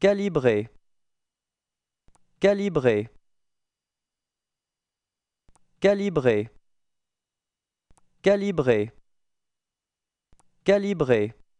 Calibrer. Calibrer. Calibrer. Calibrer. Calibrer.